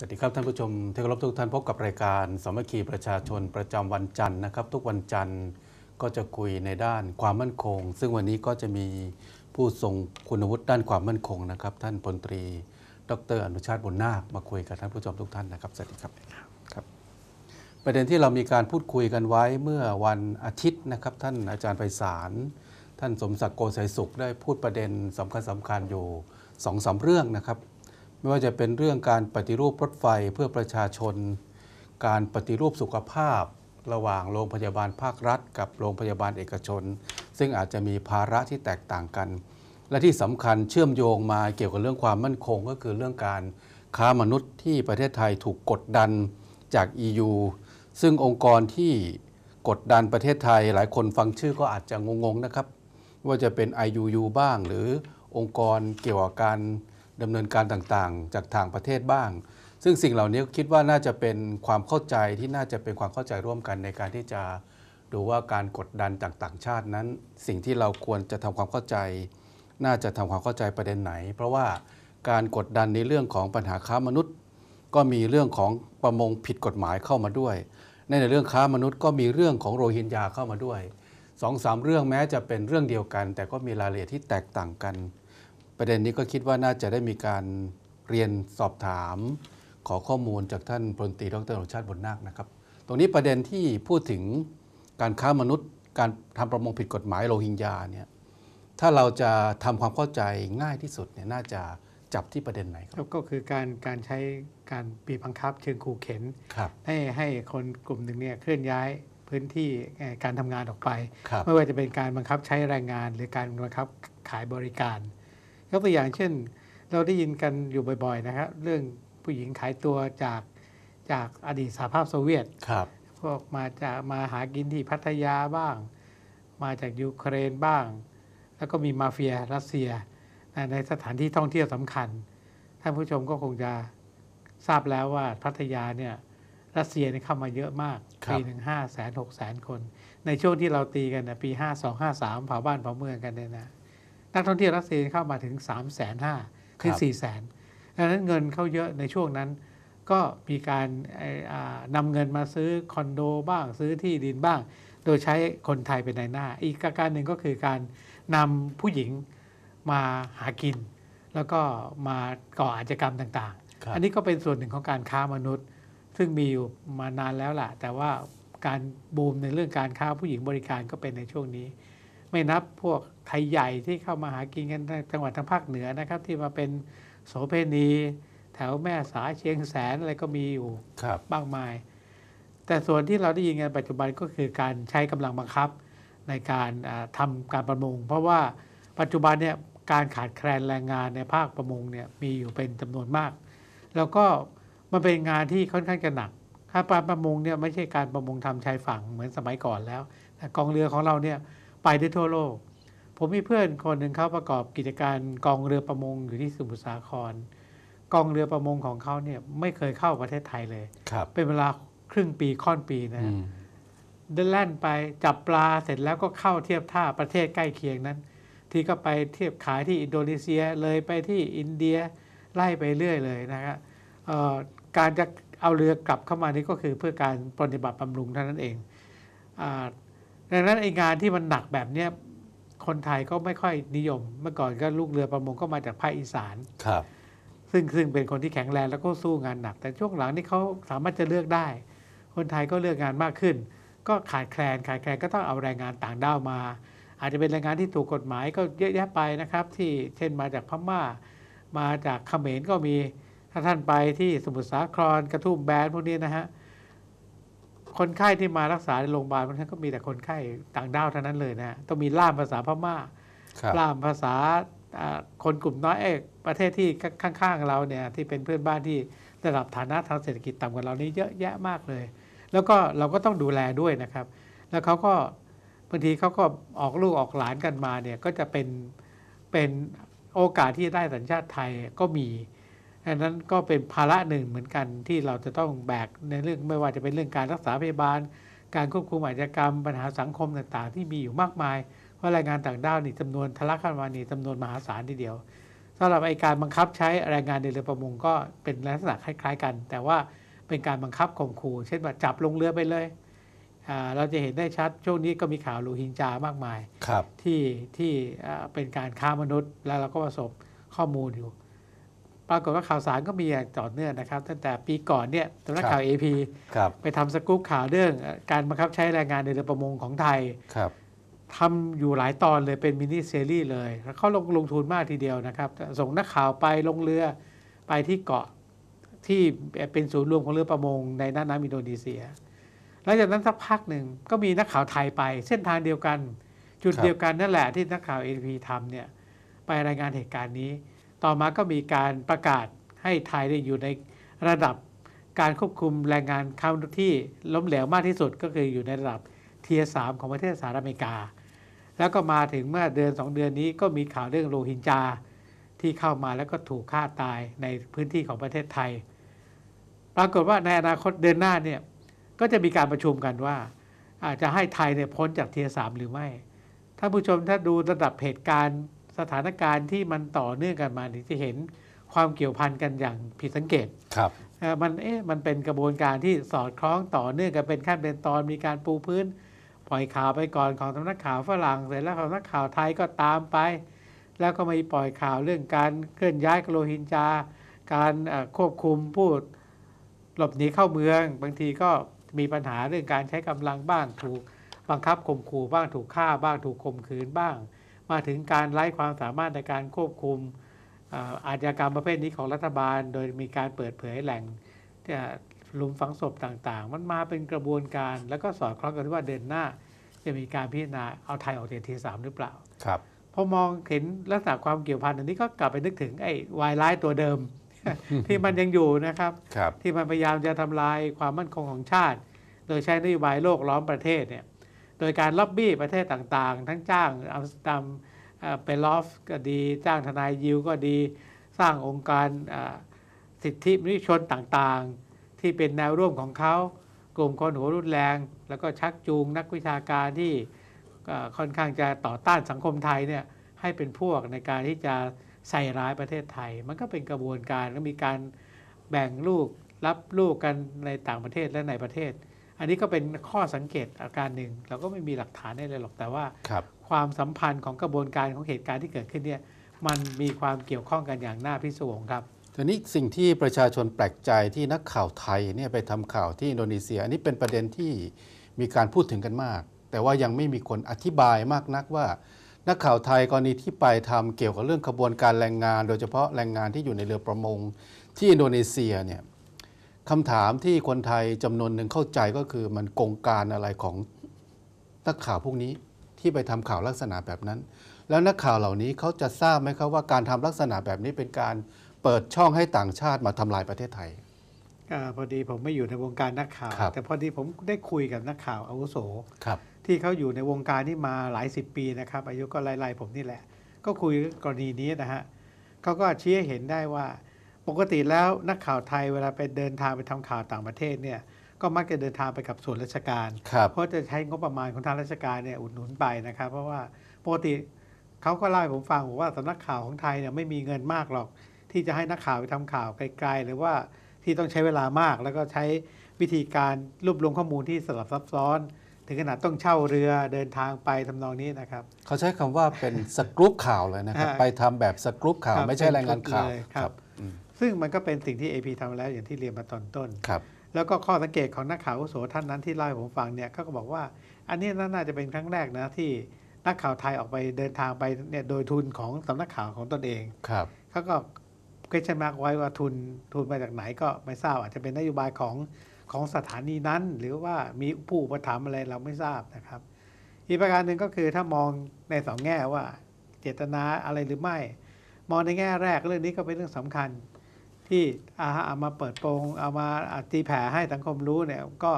สวัสดีครับท่านผู้ชมที่เคารพทุกท่านพบกับรายการสมัคคีประชาชนประจำวันจันทร์นะครับ ทุกวันจันทร์ก็จะคุยในด้านความมั่นคง ซึ่งวันนี้ก็จะมีผู้ทรงคุณวุฒิด้านความมั่นคงนะครับท่านพลตรี ดร อนุชาติบุญนาคมาคุยกับท่านผู้ชมทุกท่านนะครับสวัสดีครับครับ ประเด็นที่เรามีการพูดคุยกันไว้เมื่อวันอาทิตย์นะครับ ท่านอาจารย์ไพศาลท่านสมศักดิ์โกศัยสุขได้พูดประเด็นสำคัญสำคัญอยู่สองสาเรื่องนะครับไม่ว่าจะเป็นเรื่องการปฏิรูปรถไฟเพื่อประชาชน การปฏิรูปสุขภาพ ระหว่างโรงพยาบาลภาครัฐกับโรงพยาบาลเอกชน ซึ่งอาจจะมีภาระที่แตกต่างกัน และที่สำคัญเชื่อมโยงมาเกี่ยวกับเรื่องความมั่นคงก็คือเรื่องการค้ามนุษย์ที่ประเทศไทยถูกกดดันจาก EU ซึ่งองค์กรที่กดดันประเทศไทยหลายคนฟังชื่อก็อาจจะงงๆนะครับว่าจะเป็น IUU บ้างหรือองค์กรเกี่ยวกับการดำเนินการต่างๆ จากทางประเทศบ้าง ซึ่งสิ่งเหล่านี้คิดว่าน่าจะเป็นความเข้าใจที่น่าจะเป็นความเข้าใจร่วมกันในการที่จะ ดูว่าการกดดันจากต่างชาตินั้น สิ่งที่เราควรจะทำความเข้าใจ น่าจะทำความเข้าใจประเด็นไหน เพราะว่าการกดดันในเรื่องของปัญหาค้ามนุษย์ ก็มีเรื่องของประมงผิดกฎหมายเข้ามาด้วยในเรื่องค้ามนุษย์ ก็มีเรื่องของโรฮิงญาเข้ามาด้วยสองสามเรื่องแม้จะเป็นเรื่องเดียวกัน แต่ก็มีรายละเอียดที่แตกต่างกันประเด็นนี้ก็คิดว่าน่าจะได้มีการเรียนสอบถามขอข้อมูลจากท่านพลตรีดรชาติบนนาคนะครับ ตรงนี้ประเด็นที่พูดถึงการค้ามนุษย์ การทำประมงผิดกฎหมายโรฮิงญาเนี่ย ถ้าเราจะทำความเข้าใจง่ายที่สุดเนี่ยน่าจะจับที่ประเด็นไหนครับก็คือการการใช้การปีบังคับเชิงขู่เข็นให้ให้คนกลุ่มหนึ่งเนี่ยเคลื่อนย้ายพื้นที่การทำงานออกไป ไม่ว่าจะเป็นการบังคับใช้แรงงาน หรือการบังคับขายบริการยกตัวอย่างเช่นเราได้ยินกันอยู่บ่อยๆนะครับ เรื่องผู้หญิงขายตัวจากจากอดีตสหภาพโซเวียต ครับ พวกมาจากมาหากินที่พัทยาบ้าง มาจากยูเครนบ้าง แล้วก็มีมาเฟียรัสเซียในสถานที่ท่องเที่ยวสำคัญ ท่านผู้ชมก็คงจะทราบแล้วว่าพัทยาเนี่ยรัสเซียเยเข้ามาเยอะมากปีหนึ่งห้าแสนหกแสนคน ในช่วงที่เราตีกันนะปีห้าสองห้าสามเผาบ้านเผาเมืองกันเนี่ยนะนักท่องเที่ยวรัสเซียเข้ามาถึง3ส0 0 0 0 ถึง4 0 0 0 0 0ดังนั้นเงินเข้าเยอะในช่วงนั้น ก็มีการนำเงินมาซื้อคอนโดบ้าง ซื้อที่ดินบ้าง โดยใช้คนไทยเป็นนายหน้า อีกการหนึ่งก็คือการนำผู้หญิงมาหากิน แล้วก็มาก่ออาชญากรรมต่าง ๆ อันนี้ก็เป็นส่วนหนึ่งของการค้ามนุษย์ ซึ่งมีอยู่มานานแล้วล่ะ แต่ว่าการบูมในเรื่องการค้าผู้หญิงบริการก็เป็นในช่วงนี้ไม่นับพวกไทยใหญ่ที่เข้ามาหากินกันในจังหวัดทางภาคเหนือนะครับ ที่มาเป็นโสเพณีแถวแม่สาเชียงแสนอะไรก็มีอยู่ครับมากมาย แต่ส่วนที่เราได้ยินกัน ปัจจุบันก็คือการใช้กำลังบังคับ ในการทำการประมง เพราะว่าปัจจุบันเนี่ยการขาดแคลนแรงงานในภาคประมงเนี่ยมีอยู่เป็นจำนวนมาก แล้วก็มันเป็นงานที่ค่อนข้างจะหนักการประมงเนี่ยไม่ใช่การประมงทำชายฝั่งเหมือนสมัยก่อนแล้วกองเรือของเราเนี่ยไปได้ทั่วโลก ผมมีเพื่อนคนหนึ่งเขาประกอบกิจการกองเรือประมงอยู่ที่สมุทรสาคร กองเรือประมงของเขาเนี่ยไม่เคยเข้าประเทศไทยเลยเป็นเวลาครึ่งปี ค่อนปีนะเดินแล่นไปจับปลาเสร็จแล้วก็เข้าเทียบท่าประเทศใกล้เคียงนั้น ที่ก็ไปเทียบขายที่อินโดนีเซียเลยไปที่อินเดียไล่ไปเรื่อยเลยนะครับการจะเอาเรือกลับเข้ามานี่ก็คือเพื่อการปฏิบัติบำรุงเท่านั้นเองอดังนั้นไองานที่มันหนักแบบเนี้ยคนไทยก็ไม่ค่อยนิยมเมื่อก่อนก็ลูกเรือประมงก็มาจากภาคอีสานครับ ซึ่งซึ่งเป็นคนที่แข็งแรงแล้วก็สู้งานหนัก แต่ช่วงหลังนี่เขาสามารถจะเลือกได้ คนไทยก็เลือกงานมากขึ้น ก็ขาดแคลน ขาดแคลนก็ต้องเอาแรงงานต่างด้าวมา อาจจะเป็นแรงงานที่ถูกกฎหมายก็เยอะแยะไปนะครับ ที่เช่นมาจากพม่ามาจากเขมรก็มีถ้าท่านไปที่สมุทรสาครกระทุ่มแบนพวกนี้นะฮะคนไข้ที่มารักษาในโรงพยาบาลมังท่านก็มีแต่คนไข้ต่างด้าวเท่านั้นเลยนะต้องมีล่ามภาษาพม่าล่ามภาษาคนกลุ่มน้อยเอกประเทศที่ข้างๆเราเนี่ยที่เป็นเพื่อนบ้านที่ระดับฐานะทางเศรษฐกิจต่ำกว่าเรานี้เยอะแยะมากเลย แล้วก็เราก็ต้องดูแลด้วยนะครับ แล้วเขาก็บางทีเขาก็ออกลูกออกหลานกันมาเนี่ยก็จะเป็นเป็นโอกาสที่ได้สัญชาติไทยก็มีอันนั้นก็เป็นภาระหนึ่งเหมือนกันที่เราจะต้องแบกในเรื่องไม่ว่าจะเป็นเรื่องการรักษาพยาบาล การควบคุมอาชญากรรมปัญหาสังคมต่างๆ ที่มีอยู่มากมายว่าแรงงานต่างด้าวนี่จำนวนทะลักเข้ามานี่จำนวนมหาศาลทีเดียวสำหรับไอการบังคับใช้แรงงานในเรือประมงก็เป็นลักษณะคล้าย ๆ กัน แต่ว่าเป็นการบังคับข่มขู่เช่นว่าจับลงเรือไปเลยเราจะเห็นได้ชัดช่วงนี้ก็มีข่าวลูฮินจามากมายที่ที่เป็นการค้ามนุษย์แล้วเราก็ประสบข้อมูลอยู่ปรากฏว่าข่าวสารก็มีอย่างต่อเนื่องนะครับ ตั้งแต่ปีก่อนเนี่ยสำนักข่าว AP ไปทำสกู๊ปข่าวเรื่องการบังคับใช้แรงงานในเรือประมงของไทยทำอยู่หลายตอนเลยเป็นมินิเซรีส์เลยแล้วเขาลงลงทุนมากทีเดียวนะครับ ส่งนักข่าวไปลงเรือ ไปที่เกาะที่เป็นศูนย์รวมของเรือประมงในน่านน้ำอินโดนีเซีย หลังจากนั้นสักพักหนึ่งก็มีนักข่าวไทยไป เส้นทางเดียวกัน จุดเดียวกันนั่นแหละที่นักข่าวเอพีทำเนี่ยไปรายงานเหตุการณ์นี้ต่อมาก็มีการประกาศให้ไทยอยู่ในระดับการควบคุมแรงงานค้ามที่ล้มเหลวมากที่สุดก็คืออยู่ในระดับเทียสามของประเทศสหรัฐอเมริกา แล้วก็มาถึงเมื่อเดือน2 เดือนนี้ก็มีข่าวเรื่องโรฮิงญาที่เข้ามาแล้วก็ถูกฆ่าตายในพื้นที่ของประเทศไทย ปรากฏว่าในอนาคตเดือนหน้าเนี่ย ก็จะมีการประชุมกันว่า อาจจะให้ไทยเนี่ยพ้นจากเทียสามหรือไม่ถ้าผู้ชมถ้าดูระดับเหตุการณ์สถานการณ์ที่มันต่อเนื่องกันมาจะเห็นความเกี่ยวพันกันอย่างผิดสังเกตครับมันเอ๊ะมันเป็นกระบวนการที่สอดคล้องต่อเนื่องกันเป็นขั้นเป็นตอนมีการปูพื้น ปล่อยข่าวไปก่อนของสำนักข่าวฝรั่งเสร็จแล้วสำนักข่าวไทยก็ตามไป แล้วก็มาปล่อยข่าวเรื่องการเคลื่อนย้ายโลหินจาการควบคุมพูดหลบหนีเข้าเมืองบางทีก็มีปัญหาเรื่องการใช้กำลังบ้างถูกบังคับข่มขู่บ้างถูกฆ่าบ้างถูกข่มขืนบ้างมาถึงการไร้ความสามารถในการควบคุมอาชญากรรมประเภทนี้ของรัฐบาล โดยมีการเปิดเผยแหล่งหลุมฝังศพต่างๆ มันมาเป็นกระบวนการแล้วก็สอดคล้องกันว่าเดินหน้า จะมีการพิจารณาเอาไทยออกจากทีสามหรือเปล่า ครับพอมองเห็นลักษณะความเกี่ยวพันอันนี้ก็กลับไปนึกถึงไอ้วายร้ายตัวเดิม ที่มันยังอยู่นะครับรบที่มันพยายามจะทำลายความมั่นคงของชาติ โดยใช้นโยบายโลกล้อมประเทศเนี่ยโดยการล็อบบี้ประเทศต่างๆ ทั้งจ้างอัมสเตอร์ดัมเปลอฟ ก็ดีจ้างทนายยิว ก็ดีสร้างองค์การสิทธิมนุษยชนต่างๆ ที่เป็นแนวร่วมของเขากลุ่มคนหัวรุนแรง แล้วก็ชักจูงนักวิชาการที่ค่อนข้างจะต่อต้านสังคมไทยเนี่ยให้เป็นพวกในการที่จะใส่ร้ายประเทศไทย มันก็เป็นกระบวนการแล้วมีการแบ่งลูกรับลูกกันในต่างประเทศและในประเทศอันนี้ก็เป็นข้อสังเกตอาการหนึ่งเราก็ไม่มีหลักฐานอะไรหรอก แต่ว่าคความสัมพันธ์ของกระบวนการของเหตุการณ์ที่เกิดขึ้นเนี่ยมันมีความเกี่ยวข้องกันอย่างน่าพิศวงครับทีนี้สิ่งที่ประชาชนแปลกใจที่นักข่าวไทยเนี่ยไปทำข่าวที่อินโดนีเซียอันนี้เป็นประเด็นที่มีการพูดถึงกันมาก แต่ว่ายังไม่มีคนอธิบายมากนักว่า นักข่าวไทยกรณีที่ไปทำเกี่ยวกับเรื่องขบวนการแรงงาน โดยเฉพาะแรงงานที่อยู่ในเรือประมงที่อินโดนีเซียเนี่ยคำถามที่คนไทยจำนวนหนึ่งเข้าใจก็คือมันกงการอะไรของนักข่าวพวกนี้ที่ไปทำข่าวลักษณะแบบนั้น แล้วนักข่าวเหล่านี้เขาจะทราบไหมครับว่าการทำลักษณะแบบนี้เป็นการเปิดช่องให้ต่างชาติมาทำลายประเทศไทยอพอดีผมไม่อยู่ในวงการนักข่าว แต่พอดีผมได้คุยกับนักข่าวอาวุโสที่เขาอยู่ในวงการนี้มาหลายสิบปีนะครับ อายุก็ไล่ๆผมนี่แหละ ก็คุยกรณีนี้นะฮะเขาก็ชี้ให้เห็นได้ว่าปกติแล้วนักข่าวไทยเวลาไปเดินทางไปทำข่าวต่างประเทศเนี่ย ก็มักจะเดินทางไปกับส่วนราชการ เพราะจะใช้งบประมาณของทางราชการเนี่ยอุดหนุนไปนะครับ เพราะว่าปกติเขาก็เล่าให้ผมฟังว่าสำนักข่าวของไทยเนี่ยไม่มีเงินมากหรอกที่จะให้นักข่าวไปทำข่าวไกลๆ หรือว่าที่ต้องใช้เวลามาก แล้วก็ใช้วิธีการรวบรวมข้อมูลที่สลับซับซ้อน ถึงขนาดต้องเช่าเรือเดินทางไปทำนองนี้นะครับเขาใช้คำว่าเป็นสกรูปข่าวเลยนะครับ ไปทำแบบสกรูปข่าว ไม่ใช่รายงานข่าวครับซึ่งมันก็เป็นสิ่งที่ AP ทำแล้วอย่างที่เรียนมาตอนต้น ครับ แล้วก็ข้อสังเกตของนักข่าวโสท่านนั้นที่เล่าให้ผมฟังเนี่ยเขาก็บอกว่า อันนี้น่าจะเป็นครั้งแรกนะที่นักข่าวไทยออกไปเดินทางไปเนี่ยโดยทุนของสำนักข่าวของตนเอง ครับเขาก็เคยช้ม์กไว้ว่าทุนทุนมาจากไหนก็ไม่ทราบ อาจจะเป็นนโยบายของของสถานีนั้น หรือว่ามีผู้ประถามอะไรเราไม่ทราบนะครับ อีกประการหนึ่งก็คือถ้ามองในสองแง่ว่าเจตนาอะไรหรือไม่ มองในแง่แรกเรื่องนี้ก็เป็นเรื่องสำคัญที่เอามาเปิดโปงเอามาตีแผ่ให้สังคมรู้เนี่ยก็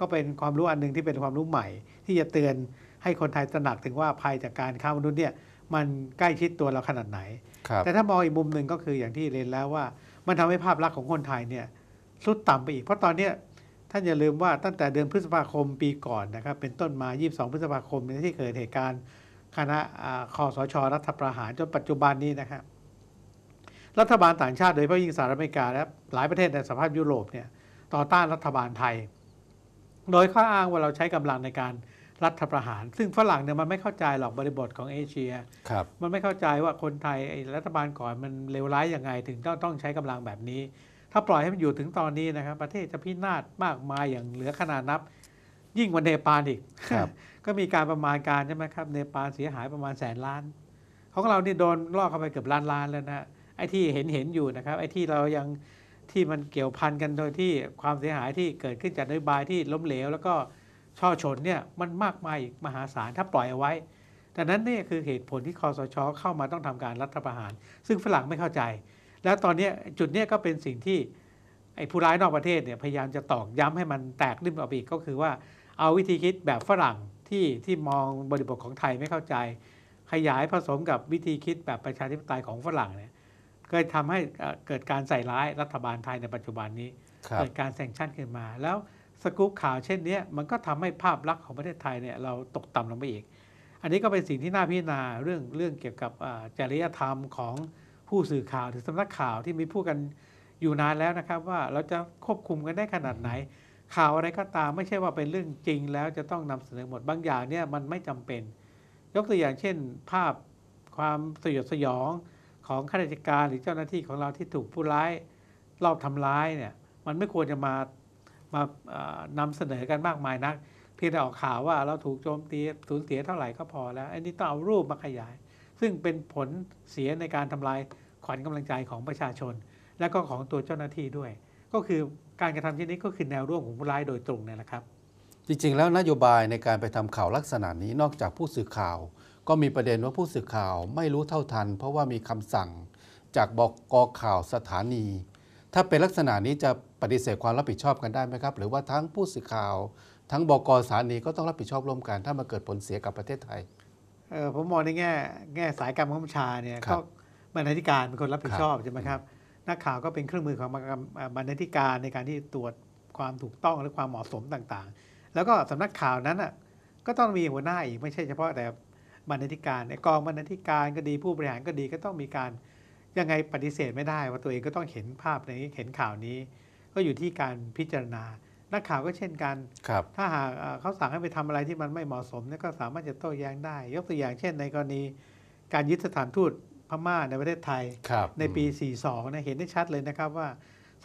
ก็เป็นความรู้อันหนึ่งที่เป็นความรู้ใหม่ ที่จะเตือนให้คนไทยตระหนักถึงว่าภัยจากการค้ามนุษย์เนี่ยมันใกล้ชิดตัวเราขนาดไหน แต่ถ้ามองอีกมุมหนึ่งก็คืออย่างที่เรียนแล้วว่ามันทำให้ภาพลักษณ์ของคนไทยเนี่ยสุดต่ำไปอีกเพราะตอนนี้ท่านอย่าลืมว่าตั้งแต่เดือนพฤษภาคมปีก่อนนะครับ เป็นต้นมา 22 พฤษภาคมที่เกิดเหตุการณ์คณะคอสชรัฐประหารจนปัจจุบันนี้นะครับรัฐบาลต่างชาติโดยเฉพาะยิ่งสหรัฐอเมริกาและหลายประเทศในสภาพยุโรปเนี่ยต่อต้านรัฐบาลไทย โดยข้ออ้างว่าเราใช้กำลังในการรัฐประหาร ซึ่งฝรั่งเนี่ยมันไม่เข้าใจหรอกบริบทของเอเชียมันไม่เข้าใจว่าคนไทยรัฐบาลก่อนมันเลวร้ายยังไง ถึงต้องต้องใช้กำลังแบบนี้ ถ้าปล่อยให้มันอยู่ถึงตอนนี้นะครับประเทศจะพินาศมากมายอย่างเหลือขนาดนับ ยิ่งกว่าเนปาลอีกก็มีการประมาณการใช่ไหมครับเนปาลเสียหายประมาณแสนล้านของเรานี่โดนล่อเข้าไปเกือบล้านล้านแล้วนะไอ้ที่เห็นเห็นอยู่นะครับ ไอ้ที่เรายังที่มันเกี่ยวพันกันโดยที่ความเสียหายที่เกิดขึ้นจากนโยบายที่ล้มเหลว แล้วก็ช่อชนเนี่ยมันมากมายมหาศาลถ้าปล่อยเอาไว้ดังนั้นนี่คือเหตุผลที่คอสชอเข้ามาต้องทำการรัฐประหาร ซึ่งฝรั่งไม่เข้าใจ แล้วตอนนี้จุดนี้ก็เป็นสิ่งที่ไอ้ผู้ร้ายนอกประเทศเนี่ยพยายามจะตอกย้ำให้มันแตกริมออกอีก ก็คือว่า เอาวิธีคิดแบบฝรั่งที่ที่มองบริบทของไทยไม่เข้าใจ ขยายผสมกับวิธีคิดแบบประชาธิปไตยของฝรั่งเนี่ยก็ทำให้เกิดการใส่ร้าย รัฐบาลไทยในปัจจุบันนี้ เกิดการแซงชั่นขึ้นมา แล้วสกู๊ปข่าวเช่นนี้มันก็ทำให้ภาพลักษณ์ของประเทศไทยเนี่ยเราตกต่ำลงไปอีก อันนี้ก็เป็นสิ่งที่น่าพิจารณา เรื่องเรื่องเกี่ยวกับจริยธรรมของผู้สื่อข่าวหรือสำนักข่าวที่มีพูดกันอยู่นานแล้วนะครับ ว่าเราจะควบคุมกันได้ขนาดไหน ข่าวอะไรก็ตามไม่ใช่ว่าเป็นเรื่องจริง แล้วจะต้องนำเสนอหมดบางอย่างเนี่ยมันไม่จำเป็น ยกตัวอย่างเช่น ภาพความสยดสยองของข้าราชการหรือเจ้าหน้าที่ของเราที่ถูกผู้ร้ายรอบทำร้ายเนี่ยมันไม่ควรจะมามานำเสนอกันมากมายนักเพียงแต่ออกข่าวว่าเราถูกโจมตีสูญเสียเท่าไหร่ก็พอแล้วอันนี้ต้องเอารูปมาขยาย ซึ่งเป็นผลเสียในการทำลายขวัญกำลังใจของประชาชน และก็ของตัวเจ้าหน้าที่ด้วย ก็คือการกระทำเช่นนี้ก็คือแนวร่วมของผู้ร้ายโดยตรงเนี่ยแหละครับ จริง ๆแล้วนโยบายในการไปทำข่าวลักษณะนี้นอกจากผู้สื่อข่าวก็มีประเด็นว่าผู้สื่อข่าวไม่รู้เท่าทัน เพราะว่ามีคำสั่งจากบอกกอข่าวสถานี ถ้าเป็นลักษณะนี้จะปฏิเสธความรับผิดชอบกันได้ไหมครับหรือว่าทั้งผู้สื่อข่าว ทั้งบกกสถานีก็ต้องรับผิดชอบร่วมกัน ถ้ามาเกิดผลเสียกับประเทศไทยเออผมมองในแง่แง่สายการบังคับบัชาเนี่ยก็บรรณาธิการเป็นคนรับผิดชอบใช่ไหมครับนักข่าวก็เป็นเครื่องมือของบรรณาธิการในการที่ตรวจความถูกต้องหรือความเหมาะสมต่างๆ แล้วก็สำนักข่าวนั้นอ่ะก็ต้องมีหัวหน้าอีกไม่ใช่เฉพาะแต่บรรณาธิการกองบรรณาธิการก็ดีผู้บริหารก็ดีก็ต้องมีการยังไงปฏิเสธไม่ได้ ว่าตัวเองก็ต้องเห็นภาพนี้เห็นข่าวนี้ ก็อยู่ที่การพิจารณานักข่าวก็เช่นกันถ้าหากเขาสั่งให้ไปทำอะไรที่มันไม่เหมาะสมก็สามารถจะโต้แย้งได้ ยกตัวอย่างเช่นในกรณีการยึดสถานทูตพม่าในประเทศไทยในปี 42นะเห็นได้ชัดเลยนะครับ ว่า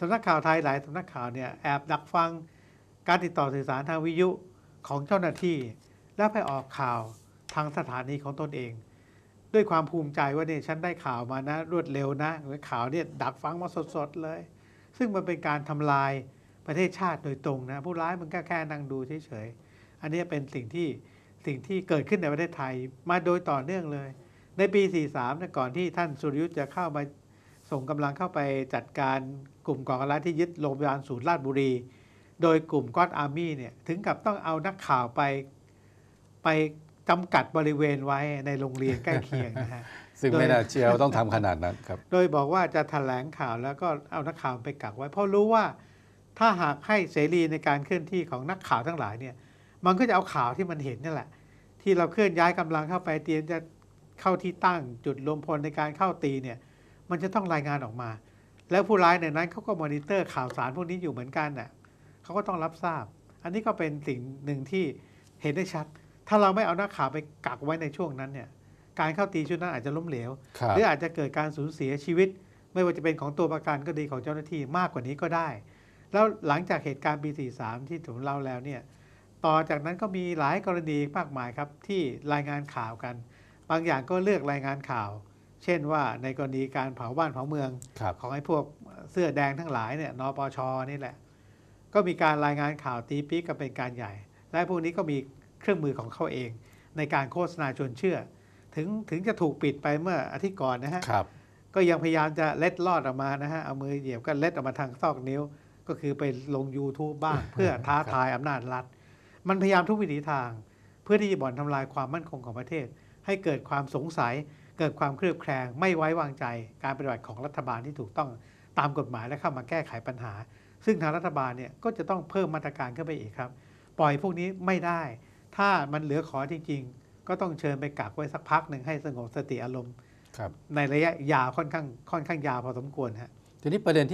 สำนักข่าวไทยหลายสำนักข่าวเนี่ยแอบดักฟัง การติดต่อสื่อสารทางวิทยุของเจ้าหน้าที่แล้วไปออกข่าวทางสถานีของตนเอง ด้วยความภูมิใจว่าเนี่ยฉันได้ข่าวมานะรวดเร็วนะ ข่าวเนี่ยดักฟังมาสดๆเลย ซึ่งมันเป็นการทำลายประเทศชาติโดยตรงนะ ผู้ร้ายมันก็แค่นั่งดูเฉยๆอันนี้เป็นสิ่งที่สิ่งที่เกิดขึ้นในประเทศไทยมาโดยต่อเนื่องเลย ในปี 43นะก่อนที่ท่านสุริยุทธ์จะเข้ามาส่งกำลังเข้าไปจัดการกลุ่มก่อการร้ายที่ยึดโรงพยาบาลศูนย์ราชบุรีโดยกลุ่มก๊อตอาร์มี่เนี่ยถึงกับต้องเอานักข่าวไปไปจำกัดบริเวณไว้ในโรงเรียนใกล้เคียงนะฮะซึ่งไม่น่าเชื่อต้องทำขนาดนั้นครับโดยบอกว่าจะแถลงข่าวแล้วก็เอานักข่าวไปกักไว้เพราะรู้ว่าถ้าหากให้เสรีในการเคลื่อนที่ของนักข่าวทั้งหลายเนี่ย มันก็จะเอาข่าวที่มันเห็นนี่แหละ ที่เราเคลื่อนย้ายกำลังเข้าไปเตรียมจะเข้าที่ตั้ง จุดรวมพลในการเข้าตีเนี่ยมันจะต้องรายงานออกมา แล้วผู้ร้ายในนั้นเขาก็มอนิเตอร์ข่าวสารพวกนี้อยู่เหมือนกันน่ะเขาก็ต้องรับทราบ อันนี้ก็เป็นสิ่งหนึ่งที่เห็นได้ชัดถ้าเราไม่เอานักข่าวไปกักไว้ในช่วงนั้นเนี่ย การเข้าตีชุดนั้นอาจจะล้มเหลว หรืออาจจะเกิดการสูญเสียชีวิต ไม่ว่าจะเป็นของตัวประกันก็ดีของเจ้าหน้าที่มากกว่านี้ก็ได้ แล้วหลังจากเหตุการณ์ปี43 ที่ถูกเล่าแล้วเนี่ย ต่อจากนั้นก็มีหลายกรณีมากมายครับ ที่รายงานข่าวกัน บางอย่างก็เลือกรายงานข่าว เช่นว่าในกรณีการเผาบ้านเผาเมืองของไอ้พวกเสื้อแดงทั้งหลายเนี่ย นปชนี่แหละ ก็มีการรายงานข่าวตีปิ๊กกันเป็นการใหญ่ และพวกนี้ก็มีเครื่องมือของเขาเอง ในการโฆษณาชวนเชื่อ ถึงถึงจะถูกปิดไปเมื่ออาทิตย์ก่อนนะฮะก็ยังพยายามจะเล็ดลอดออกมานะฮะ เอามือเหยียบก็เล็ดออกมาทางซอกนิ้วก็คือไปลง YouTube บ้างเพื่อท้าทายอำนาจรัฐ มันพยายามทุกวิถีทางเพื่อที่จะบ่อนทำลายความมั่นคงของประเทศ ให้เกิดความสงสัย เกิดความเครือบแคลงไม่ไว้วางใจ การปฏิบัติของรัฐบาลที่ถูกต้องตามกฎหมายและเข้ามาแก้ไขปัญหา ซึ่งทางรัฐบาลเนี่ยก็จะต้องเพิ่มมาตรการขึ้นไปอีกครับ ปล่อยพวกนี้ไม่ได้ถ้ามันเหลือขอจริง ๆ ก็ต้องเชิญไปกักไว้สักพักหนึ่งให้สงบสติอารมณ์ในระยะยาวค่อนข้างค่อนข้างยาวพอสมควรฮะ ทีนี้ประเด็นที่